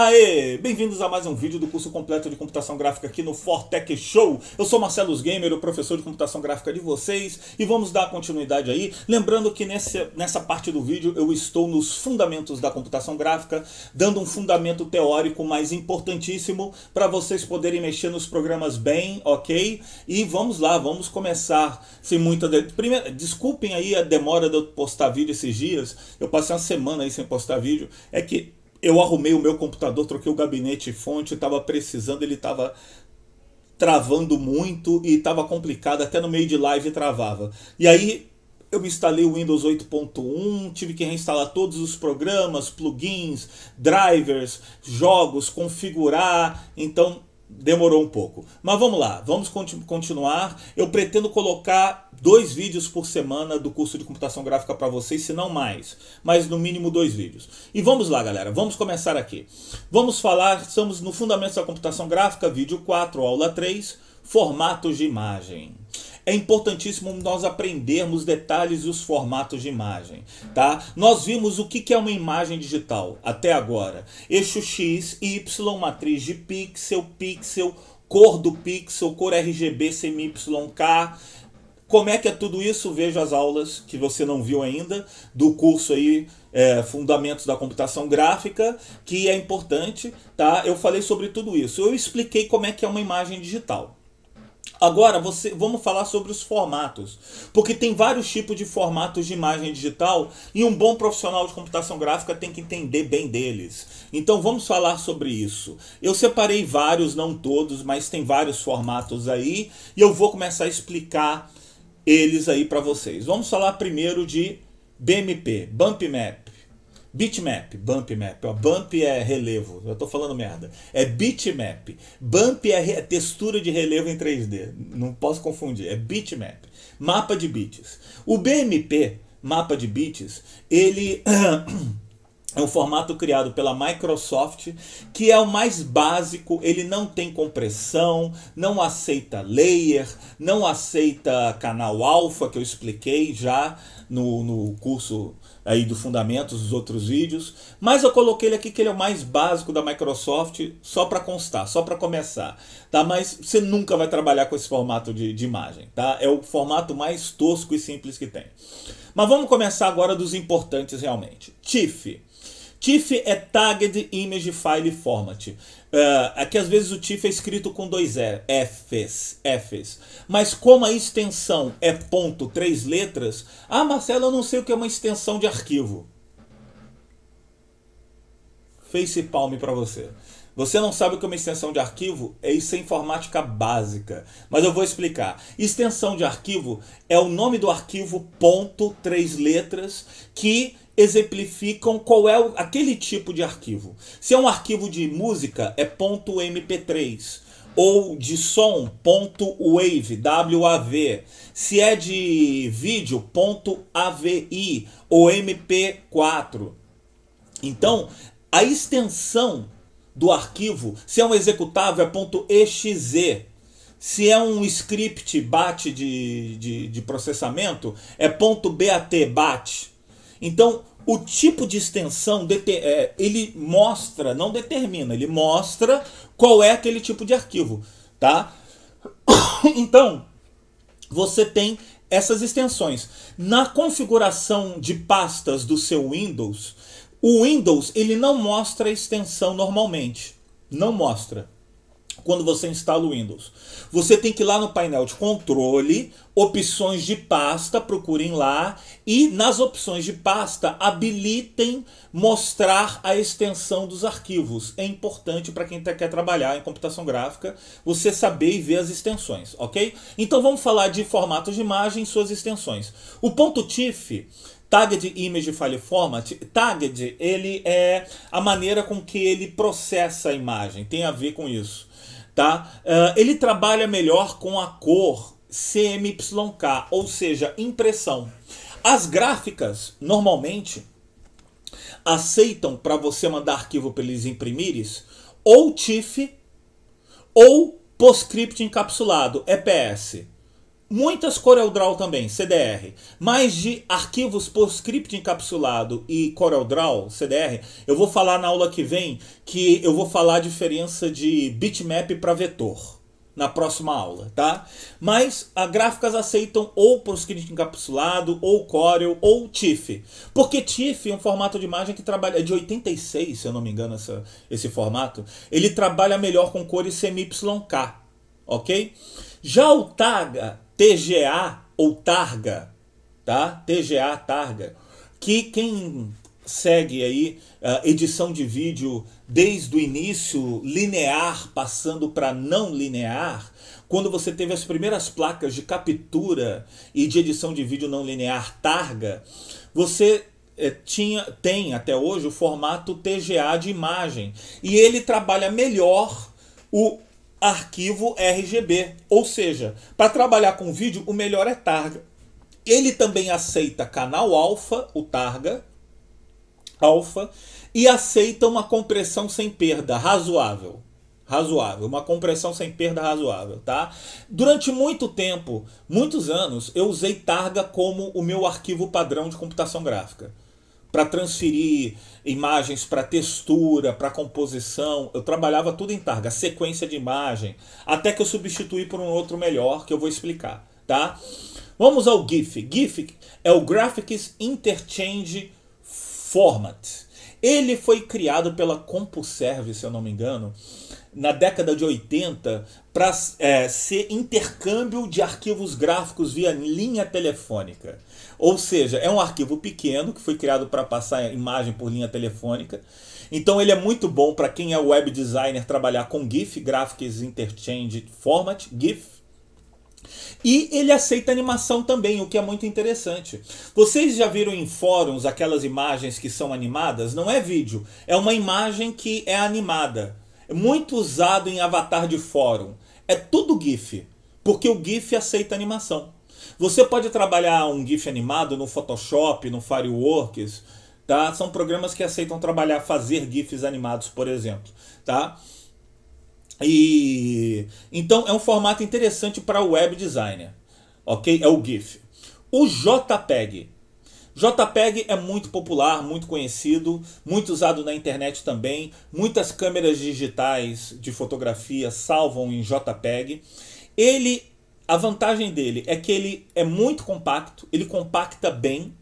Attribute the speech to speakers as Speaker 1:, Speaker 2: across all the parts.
Speaker 1: Aê! Bem-vindos a mais um vídeo do curso completo de computação gráfica aqui no Fortec Show. Eu sou Marcelo Gamer, o professor de computação gráfica de vocês, e vamos dar continuidade aí. Lembrando que nessa, nessa parte do vídeo eu estou nos fundamentos da computação gráfica, dando um fundamento teórico, mais importantíssimo, para vocês poderem mexer nos programas bem, ok? E vamos lá, vamos começar sem muita... De... Primeiro, desculpem aí a demora de eu postar vídeo esses dias, eu passei uma semana aí sem postar vídeo, é que eu arrumei o meu computador, troquei o gabinete fonte, estava precisando, ele estava travando muito e estava complicado, até no meio de live travava. E aí eu instalei o Windows 8.1, tive que reinstalar todos os programas, plugins, drivers, jogos, configurar. Então demorou um pouco. Mas vamos lá, vamos continu continuar. Eu pretendo colocar dois vídeos por semana do curso de computação gráfica para vocês, se não mais, mas no mínimo dois vídeos. E vamos lá, galera, vamos começar aqui. Vamos falar, estamos no Fundamentos da Computação Gráfica, vídeo 4, aula 3, formatos de imagem é importantíssimo nós aprendermos detalhes e os formatos de imagem, tá? Nós vimos o que é uma imagem digital até agora. Eixo X, Y, matriz de pixel, pixel, cor do pixel, cor RGB, semi-YK, como é que é tudo isso? Veja as aulas que você não viu ainda do curso aí é, Fundamentos da Computação Gráfica, que é importante, tá? Eu falei sobre tudo isso. Eu expliquei como é que é uma imagem digital. Agora, você, vamos falar sobre os formatos, porque tem vários tipos de formatos de imagem digital e um bom profissional de computação gráfica tem que entender bem deles. Então vamos falar sobre isso. Eu separei vários, não todos, mas tem vários formatos aí e eu vou começar a explicar eles aí para vocês. Vamos falar primeiro de BMP, Bump Map. Bitmap, bump map. Ó, bump é relevo, eu tô falando merda. É bitmap. Bump é, é textura de relevo em 3D. Não posso confundir, é bitmap. Mapa de bits. O BMP, mapa de bits, ele é um formato criado pela Microsoft, que é o mais básico, ele não tem compressão, não aceita layer, não aceita canal alfa que eu expliquei já no, no curso aí do fundamentos dos outros vídeos, mas eu coloquei ele aqui que ele é o mais básico da Microsoft, só para constar, só para começar, tá? Mas você nunca vai trabalhar com esse formato de, de imagem, tá? É o formato mais tosco e simples que tem. Mas vamos começar agora dos importantes realmente. TIFF. TIFF é Tagged Image File Format. Uh, ah, aqui é às vezes o TIFF é escrito com dois Fs, Fs. Mas como a extensão é ponto três letras, ah, Marcelo, eu não sei o que é uma extensão de arquivo. Face Palm para você. Você não sabe o que é uma extensão de arquivo? É isso é informática básica. Mas eu vou explicar. Extensão de arquivo é o nome do arquivo ponto três letras que exemplificam qual é o, aquele tipo de arquivo. Se é um arquivo de música, é .mp3 ou de som, ponto .wave, WAV. Se é de vídeo, ponto .avi ou MP4. Então, a extensão do arquivo, se é um executável, é ponto .exe. Se é um script BAT de, de, de processamento, é ponto .bat, BAT. Então, o tipo de extensão é, ele mostra, não determina, ele mostra qual é aquele tipo de arquivo, tá? Então, você tem essas extensões. Na configuração de pastas do seu Windows, o Windows ele não mostra a extensão normalmente, não mostra quando você instala o Windows. Você tem que ir lá no painel de controle, opções de pasta, procurem lá e nas opções de pasta habilitem mostrar a extensão dos arquivos. É importante para quem tá, quer trabalhar em computação gráfica você saber e ver as extensões, ok? Então vamos falar de formatos de imagem e suas extensões. O ponto .tif Tagged Image File Format, tagged, ele é a maneira com que ele processa a imagem, tem a ver com isso. Tá? Uh, ele trabalha melhor com a cor CMYK, ou seja, impressão. As gráficas, normalmente, aceitam para você mandar arquivo para eles imprimires ou TIFF ou PostScript encapsulado, EPS. Muitas CorelDRAW é também, CDR, mas de arquivos postscript encapsulado e CorelDRAW, é CDR, eu vou falar na aula que vem que eu vou falar a diferença de bitmap para vetor na próxima aula, tá? Mas a gráficas aceitam ou postscript encapsulado, ou Corel, ou TIFF. Porque TIFF é um formato de imagem que trabalha é de 86, se eu não me engano, essa, esse formato. Ele trabalha melhor com cores CMYK, ok? Já o Taga TGA ou Targa, tá? TGA Targa, que quem segue aí a ah, edição de vídeo desde o início linear passando para não linear, quando você teve as primeiras placas de captura e de edição de vídeo não linear Targa, você eh, tinha, tem até hoje o formato TGA de imagem e ele trabalha melhor o arquivo RGB. Ou seja, para trabalhar com vídeo, o melhor é targa. Ele também aceita canal alfa, o targa, alfa, e aceita uma compressão sem perda razoável. Razoável, uma compressão sem perda razoável, tá? Durante muito tempo, muitos anos, eu usei targa como o meu arquivo padrão de computação gráfica para transferir imagens para textura, para composição. Eu trabalhava tudo em Targa, sequência de imagem, até que eu substituí por um outro melhor que eu vou explicar, tá? Vamos ao GIF. GIF é o Graphics Interchange Format. Ele foi criado pela CompuServe, se eu não me engano, na década de 80 para é, ser intercâmbio de arquivos gráficos via linha telefônica. Ou seja, é um arquivo pequeno que foi criado para passar imagem por linha telefônica. Então ele é muito bom para quem é web designer trabalhar com GIF, Graphics Interchange Format, GIF. E ele aceita animação também, o que é muito interessante. Vocês já viram em fóruns aquelas imagens que são animadas? Não é vídeo, é uma imagem que é animada. É muito usado em avatar de fórum. É tudo GIF, porque o GIF aceita animação. Você pode trabalhar um GIF animado no Photoshop, no Fireworks, tá? São programas que aceitam trabalhar, fazer GIFs animados, por exemplo, tá? E então é um formato interessante para web designer, ok? É o GIF. O JPEG JPEG é muito popular, muito conhecido, muito usado na internet também. Muitas câmeras digitais de fotografia salvam em JPEG. Ele, a vantagem dele é que ele é muito compacto, ele compacta bem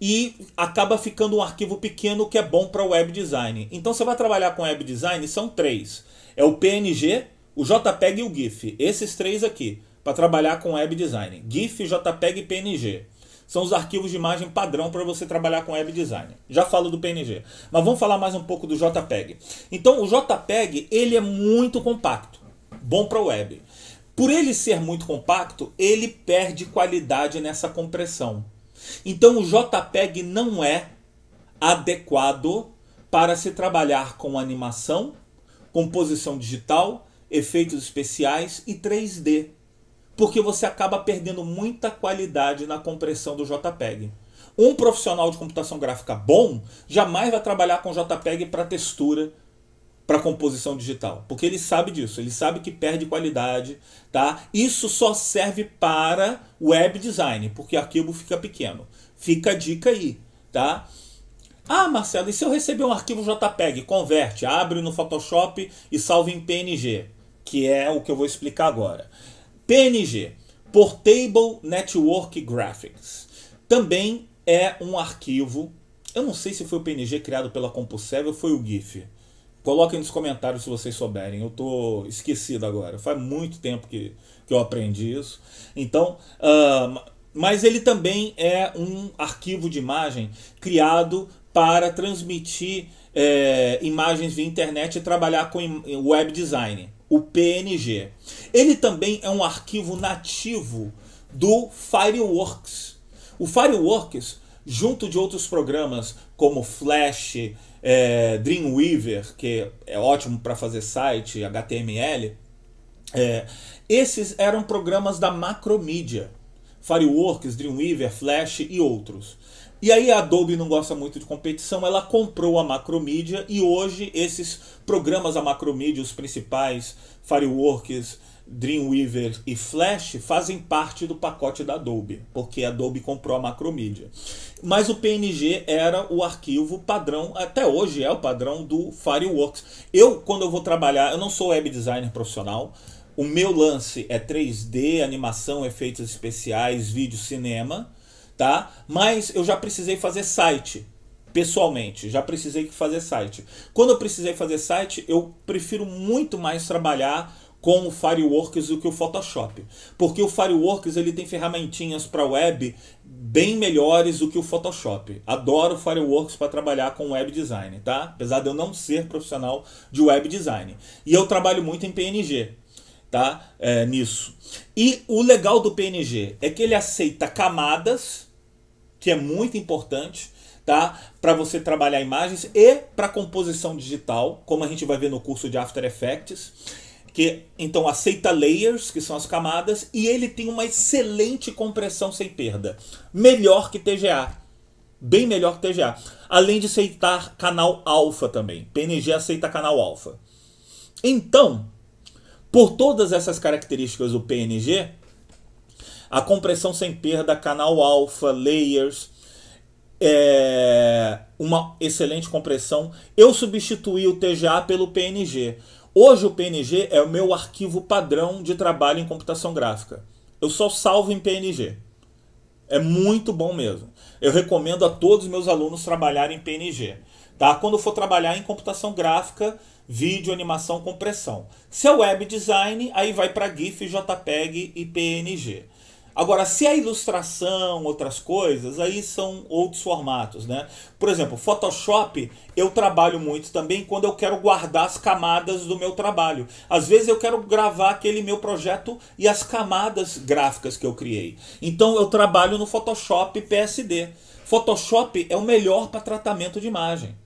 Speaker 1: e acaba ficando um arquivo pequeno que é bom para web design. Então você vai trabalhar com web design, são três. É o PNG, o JPEG e o GIF. Esses três aqui para trabalhar com web design. GIF, JPEG e PNG são os arquivos de imagem padrão para você trabalhar com web design. Já falo do PNG, mas vamos falar mais um pouco do JPEG. Então, o JPEG, ele é muito compacto, bom para web. Por ele ser muito compacto, ele perde qualidade nessa compressão. Então, o JPEG não é adequado para se trabalhar com animação, composição digital, efeitos especiais e 3D porque você acaba perdendo muita qualidade na compressão do JPEG. Um profissional de computação gráfica bom jamais vai trabalhar com JPEG para textura, para composição digital, porque ele sabe disso, ele sabe que perde qualidade, tá? Isso só serve para web design, porque o arquivo fica pequeno. Fica a dica aí, tá? Ah, Marcelo, e se eu receber um arquivo JPEG, converte, abre no Photoshop e salve em PNG, que é o que eu vou explicar agora. PNG, Portable Network Graphics. Também é um arquivo. Eu não sei se foi o PNG criado pela CompuServe ou foi o GIF. Coloquem nos comentários se vocês souberem. Eu estou esquecido agora. Faz muito tempo que, que eu aprendi isso. Então, uh, mas ele também é um arquivo de imagem criado para transmitir é, imagens via internet e trabalhar com web design o PNG. Ele também é um arquivo nativo do Fireworks. O Fireworks, junto de outros programas como Flash, é, Dreamweaver, que é ótimo para fazer site, HTML, é, esses eram programas da Macromedia. Fireworks, Dreamweaver, Flash e outros. E aí a Adobe não gosta muito de competição, ela comprou a Macromedia e hoje esses programas da Macromedia, os principais, Fireworks, Dreamweaver e Flash, fazem parte do pacote da Adobe, porque a Adobe comprou a Macromedia. Mas o PNG era o arquivo padrão, até hoje é o padrão do Fireworks. Eu, quando eu vou trabalhar, eu não sou web designer profissional, o meu lance é 3D, animação, efeitos especiais, vídeo, cinema, tá? Mas eu já precisei fazer site, pessoalmente, já precisei fazer site. Quando eu precisei fazer site, eu prefiro muito mais trabalhar com o Fireworks do que o Photoshop, porque o Fireworks ele tem ferramentinhas para web bem melhores do que o Photoshop. Adoro o Fireworks para trabalhar com web design, tá? Apesar de eu não ser profissional de web design. E eu trabalho muito em PNG, tá? É, nisso. E o legal do PNG é que ele aceita camadas, que é muito importante, tá? Para você trabalhar imagens e para composição digital, como a gente vai ver no curso de After Effects, que então aceita layers, que são as camadas, e ele tem uma excelente compressão sem perda, melhor que TGA, bem melhor que TGA. Além de aceitar canal alfa também. PNG aceita canal alfa. Então, por todas essas características do PNG, a compressão sem perda, canal alfa, layers, é uma excelente compressão. Eu substituí o TGA pelo PNG. Hoje o PNG é o meu arquivo padrão de trabalho em computação gráfica. Eu só salvo em PNG. É muito bom mesmo. Eu recomendo a todos os meus alunos trabalharem em PNG. Tá? Quando for trabalhar em computação gráfica, vídeo, animação, compressão. Se é web design, aí vai para GIF, JPEG e PNG. Agora, se é ilustração, outras coisas, aí são outros formatos, né? Por exemplo, Photoshop eu trabalho muito também quando eu quero guardar as camadas do meu trabalho. Às vezes eu quero gravar aquele meu projeto e as camadas gráficas que eu criei. Então eu trabalho no Photoshop PSD. Photoshop é o melhor para tratamento de imagem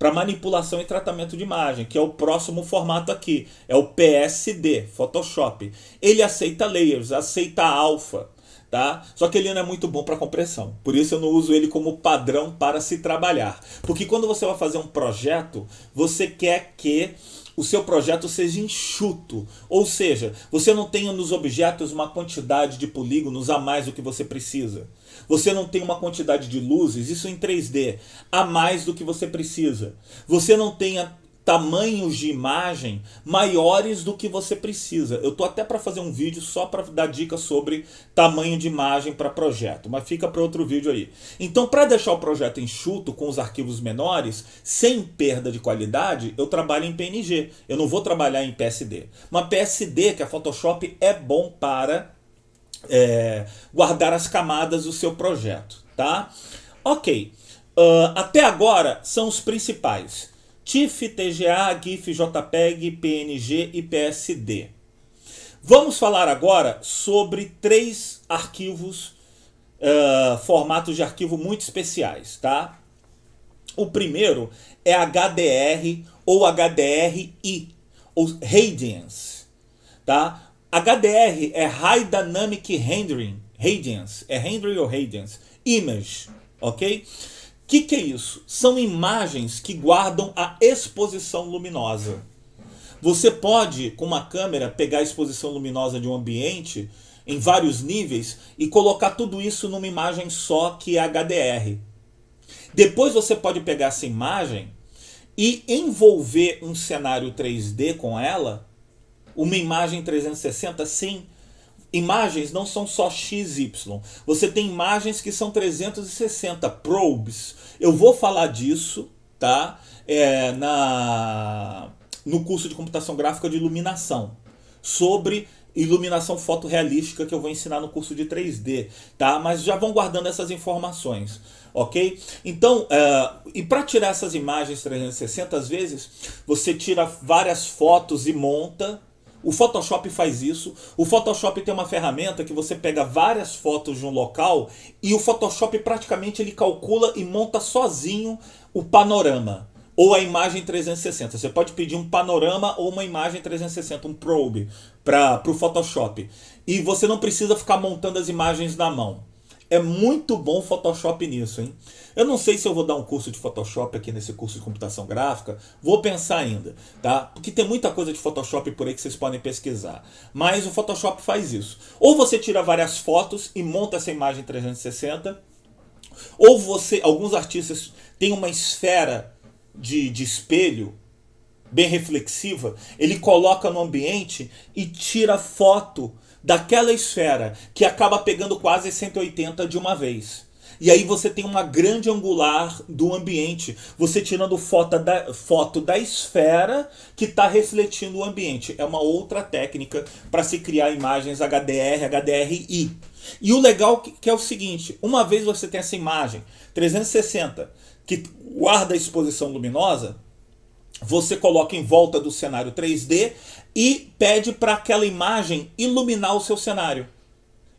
Speaker 1: para manipulação e tratamento de imagem, que é o próximo formato aqui, é o PSD, Photoshop. Ele aceita layers, aceita alfa, tá? Só que ele não é muito bom para compressão. Por isso eu não uso ele como padrão para se trabalhar. Porque quando você vai fazer um projeto, você quer que o seu projeto seja enxuto, ou seja, você não tenha nos objetos uma quantidade de polígonos a mais do que você precisa. Você não tem uma quantidade de luzes, isso em 3D, a mais do que você precisa. Você não tem tamanhos de imagem maiores do que você precisa. Eu tô até para fazer um vídeo só para dar dica sobre tamanho de imagem para projeto, mas fica para outro vídeo aí. Então, para deixar o projeto enxuto com os arquivos menores, sem perda de qualidade, eu trabalho em PNG. Eu não vou trabalhar em PSD. Uma PSD, que a é Photoshop é bom para é, guardar as camadas do seu projeto, tá? Ok, uh, até agora são os principais. TIFF, TGA, GIF, JPEG, PNG e PSD. Vamos falar agora sobre três arquivos, uh, formatos de arquivo muito especiais, tá? O primeiro é HDR ou HDRI, ou Radiance, tá? HDR é High Dynamic Rendering, Radiance, é Rendering ou Radiance, Image, ok? O que, que é isso? São imagens que guardam a exposição luminosa. Você pode, com uma câmera, pegar a exposição luminosa de um ambiente em vários níveis e colocar tudo isso numa imagem só que é HDR. Depois você pode pegar essa imagem e envolver um cenário 3D com ela uma imagem 360? Sim. Imagens não são só XY. Você tem imagens que são 360, probes. Eu vou falar disso, tá? É, na no curso de computação gráfica de iluminação, sobre iluminação fotorrealística que eu vou ensinar no curso de 3D, tá? Mas já vão guardando essas informações, ok? Então, uh, e para tirar essas imagens 360 às vezes, você tira várias fotos e monta, o Photoshop faz isso. O Photoshop tem uma ferramenta que você pega várias fotos de um local e o Photoshop praticamente ele calcula e monta sozinho o panorama ou a imagem 360. Você pode pedir um panorama ou uma imagem 360, um probe para o Photoshop. E você não precisa ficar montando as imagens na mão. É muito bom o Photoshop nisso, hein? Eu não sei se eu vou dar um curso de Photoshop aqui nesse curso de computação gráfica, vou pensar ainda, tá? Porque tem muita coisa de Photoshop por aí que vocês podem pesquisar. Mas o Photoshop faz isso. Ou você tira várias fotos e monta essa imagem 360, ou você, alguns artistas têm uma esfera de, de espelho bem reflexiva, ele coloca no ambiente e tira foto daquela esfera que acaba pegando quase 180 de uma vez. E aí você tem uma grande angular do ambiente, você tirando foto da, foto da esfera que está refletindo o ambiente. É uma outra técnica para se criar imagens HDR, HDRI. E o legal que, é o seguinte, uma vez você tem essa imagem 360 que guarda a exposição luminosa, você coloca em volta do cenário 3D e pede para aquela imagem iluminar o seu cenário.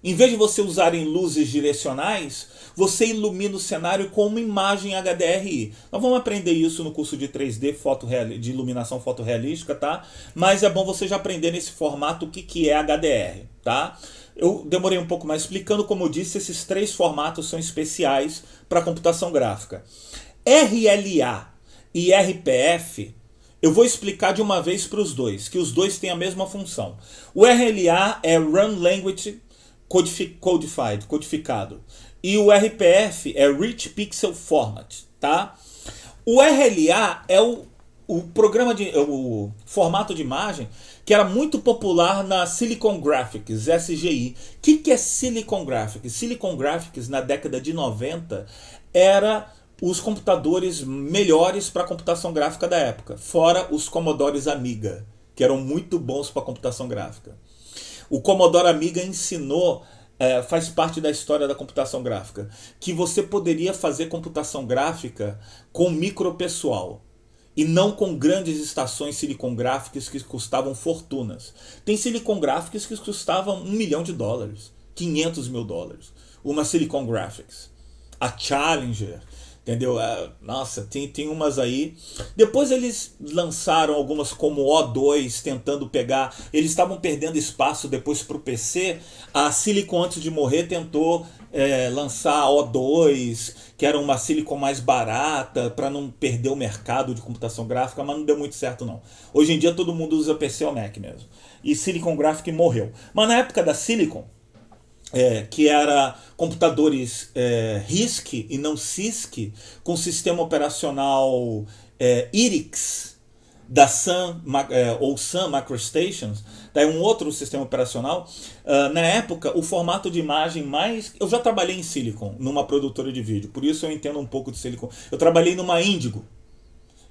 Speaker 1: Em vez de você usarem luzes direcionais, você ilumina o cenário com uma imagem HDRI. Nós vamos aprender isso no curso de 3D de iluminação fotorrealística, tá? Mas é bom você já aprender nesse formato o que, que é HDR, tá? Eu demorei um pouco mais explicando, como eu disse, esses três formatos são especiais para computação gráfica. RLA e RPF eu vou explicar de uma vez para os dois, que os dois têm a mesma função. O RLA é Run Language Codified, codificado. E o RPF é Rich Pixel Format, tá? O RLA é o, o programa de é o formato de imagem que era muito popular na Silicon Graphics, SGI. O que, que é Silicon Graphics? Silicon Graphics, na década de 90, era os computadores melhores para computação gráfica da época, fora os Commodores Amiga, que eram muito bons para computação gráfica. O Commodore Amiga ensinou é, faz parte da história da computação gráfica, que você poderia fazer computação gráfica com micropessoal e não com grandes estações silicon gráficas que custavam fortunas. Tem silicon gráficas que custavam um milhão de dólares, 500 mil dólares. Uma Silicon Graphics, a Challenger, Entendeu? É, nossa, tem, tem umas aí. Depois eles lançaram algumas como O2, tentando pegar. Eles estavam perdendo espaço depois para o PC. A Silicon, antes de morrer, tentou é, lançar O2, que era uma Silicon mais barata, para não perder o mercado de computação gráfica, mas não deu muito certo, não. Hoje em dia todo mundo usa PC ou Mac mesmo. E Silicon Graphic morreu. Mas na época da Silicon é, que era computadores é, RISC e não CISC, com sistema operacional é, IRIX da Sun é, ou Sun Microstations, daí um outro sistema operacional. Uh, na época, o formato de imagem mais. Eu já trabalhei em Silicon, numa produtora de vídeo, por isso eu entendo um pouco de Silicon. Eu trabalhei numa Índigo,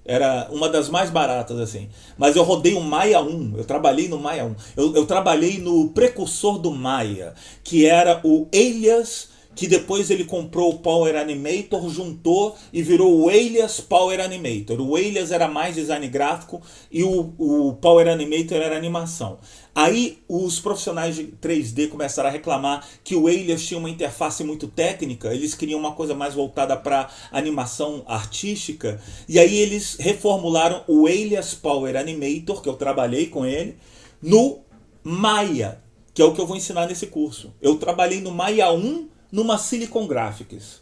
Speaker 1: era uma das mais baratas, assim. Mas eu rodei o Maia 1, eu trabalhei no Maia 1. Eu, eu trabalhei no precursor do Maia, que era o Elias que depois ele comprou o Power Animator, juntou e virou o Alias Power Animator. O Alias era mais design gráfico e o, o Power Animator era animação. Aí os profissionais de 3D começaram a reclamar que o Alias tinha uma interface muito técnica, eles queriam uma coisa mais voltada para animação artística, e aí eles reformularam o Alias Power Animator, que eu trabalhei com ele, no Maya, que é o que eu vou ensinar nesse curso. Eu trabalhei no Maya 1 numa Silicon Graphics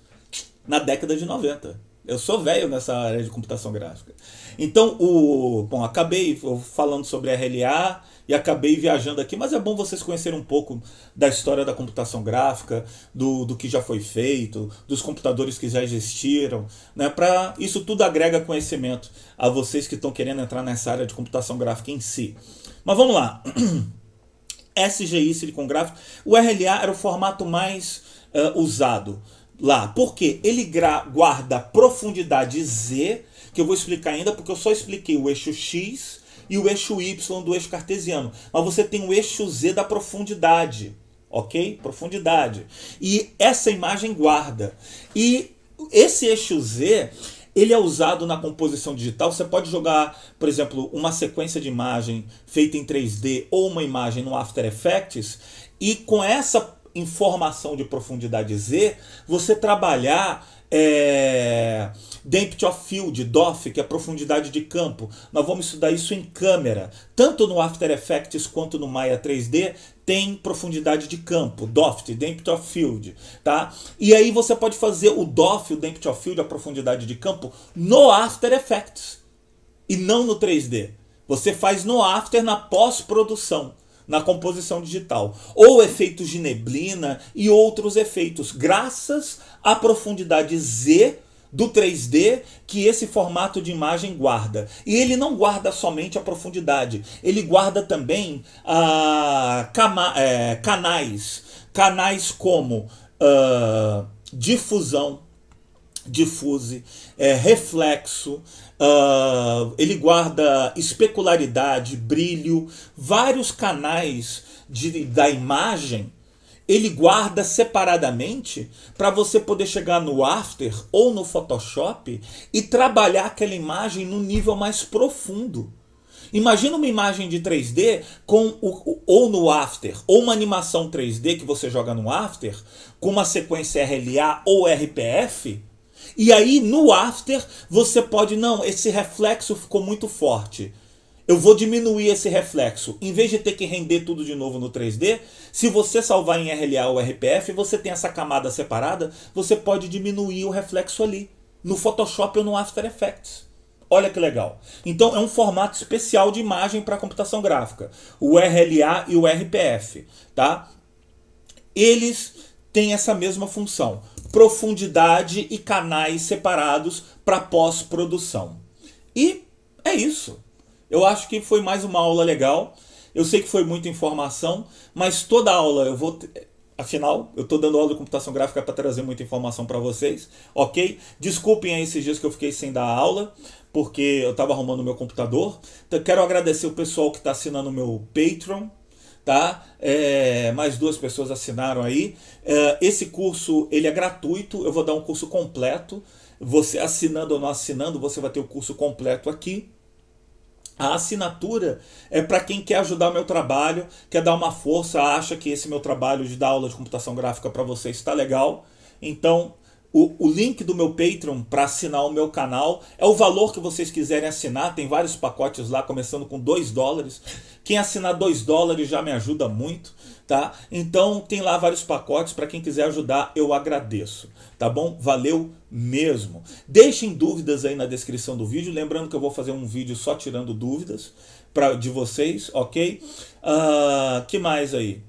Speaker 1: na década de 90. Eu sou velho nessa área de computação gráfica. Então, o, bom, acabei falando sobre RLA e acabei viajando aqui, mas é bom vocês conhecerem um pouco da história da computação gráfica, do, do que já foi feito, dos computadores que já existiram, né? Para isso tudo agrega conhecimento a vocês que estão querendo entrar nessa área de computação gráfica em si. Mas vamos lá. SGI, Silicon Graphics. O RLA era o formato mais uh, usado lá, porque ele guarda profundidade Z, que eu vou explicar ainda, porque eu só expliquei o eixo X e o eixo Y do eixo cartesiano. Mas você tem o eixo Z da profundidade, ok? Profundidade. E essa imagem guarda. E esse eixo Z ele é usado na composição digital. Você pode jogar, por exemplo, uma sequência de imagem feita em 3D ou uma imagem no After Effects e com essa informação de profundidade Z, você trabalhar é, Depth of Field, DOF, que é profundidade de campo. Nós vamos estudar isso em câmera. Tanto no After Effects quanto no Maya 3D tem profundidade de campo, DOF, Depth of Field, tá? E aí você pode fazer o DOF, o Depth of Field, a profundidade de campo, no After Effects e não no 3D. Você faz no After, na pós-produção na composição digital, ou efeitos de neblina e outros efeitos, graças à profundidade Z do 3D que esse formato de imagem guarda. E ele não guarda somente a profundidade, ele guarda também ah, é, canais. Canais como ah, difusão, difuse, é, reflexo, Uh, ele guarda especularidade, brilho, vários canais de, da imagem ele guarda separadamente para você poder chegar no After ou no Photoshop e trabalhar aquela imagem no nível mais profundo. Imagina uma imagem de 3D com o, ou no After, ou uma animação 3D que você joga no After, com uma sequência RLA ou RPF, e aí no After você pode, não, esse reflexo ficou muito forte eu vou diminuir esse reflexo. Em vez de ter que render tudo de novo no 3D, se você salvar em RLA ou RPF, você tem essa camada separada, você pode diminuir o reflexo ali, no Photoshop ou no After Effects. Olha que legal. Então é um formato especial de imagem para computação gráfica, o RLA e o RPF, tá? Eles têm essa mesma função, profundidade e canais separados para pós-produção. E é isso. Eu acho que foi mais uma aula legal. Eu sei que foi muita informação, mas toda aula eu vou. Afinal, eu estou dando aula de computação gráfica para trazer muita informação para vocês, ok? Desculpem aí esses dias que eu fiquei sem dar aula, porque eu estava arrumando meu computador. Então, quero agradecer o pessoal que está assinando o meu Patreon, tá? É, mais duas pessoas assinaram aí. É, esse curso ele é gratuito, eu vou dar um curso completo. Você assinando ou não assinando, você vai ter o curso completo aqui a assinatura é para quem quer ajudar o meu trabalho, quer dar uma força, acha que esse meu trabalho de dar aula de computação gráfica para vocês está legal. Então, o, o, link do meu Patreon para assinar o meu canal é o valor que vocês quiserem assinar. Tem vários pacotes lá, começando com 2 dólares. Quem assinar 2 dólares já me ajuda muito, tá? Então, tem lá vários pacotes. Para quem quiser ajudar, eu agradeço, tá bom? Valeu! mesmo. Deixem dúvidas aí na descrição do vídeo. Lembrando que eu vou fazer um vídeo só tirando dúvidas pra, de vocês, ok? Uh, que mais aí?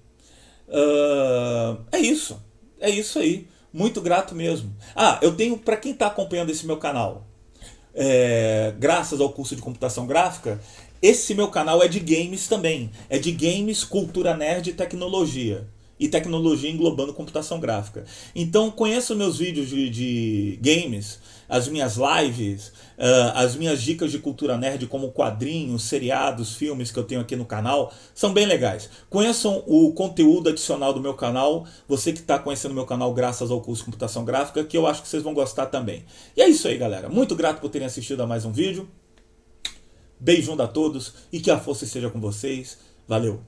Speaker 1: Uh, é isso. É isso aí. Muito grato mesmo. Ah, eu tenho, para quem está acompanhando esse meu canal, é, graças ao curso de computação gráfica, esse meu canal é de games também. É de games, cultura nerd e tecnologia e tecnologia englobando computação gráfica. Então conheça meus vídeos de, de games, as minhas lives, uh, as minhas dicas de cultura nerd, como quadrinhos, seriados, filmes que eu tenho aqui no canal, são bem legais. Conheçam o conteúdo adicional do meu canal, você que está conhecendo meu canal graças ao curso de computação gráfica, que eu acho que vocês vão gostar também. E é isso aí, galera. Muito grato por terem assistido a mais um vídeo. Beijão a todos e que a força esteja com vocês. Valeu!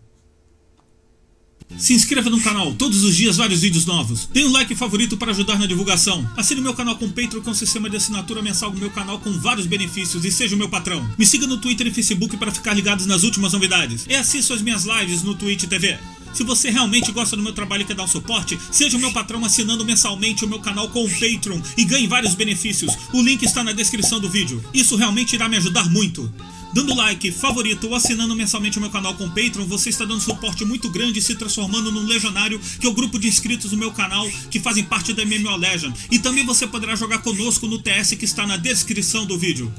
Speaker 1: Se inscreva no canal, todos os dias vários vídeos novos. Dê um like favorito para ajudar na divulgação. Assine meu canal com Patreon com sistema de assinatura mensal do meu canal com vários benefícios e seja o meu patrão. Me siga no Twitter e Facebook para ficar ligados nas últimas novidades. E assista as minhas lives no Twitch TV. Se você realmente gosta do meu trabalho e quer dar um suporte, seja o meu patrão assinando mensalmente o meu canal com o Patreon e ganhe vários benefícios. O link está na descrição do vídeo. Isso realmente irá me ajudar muito. Dando like, favorito, assinando mensalmente o meu canal com o Patreon, você está dando suporte muito grande e se transformando num legionário, que é o grupo de inscritos do meu canal que fazem parte da MMO Legend. E também você poderá jogar conosco no TS que está na descrição do vídeo.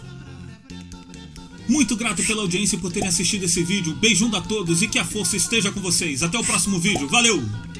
Speaker 1: Muito grato pela audiência e por terem assistido esse vídeo. Beijão a todos e que a força esteja com vocês. Até o próximo vídeo. Valeu!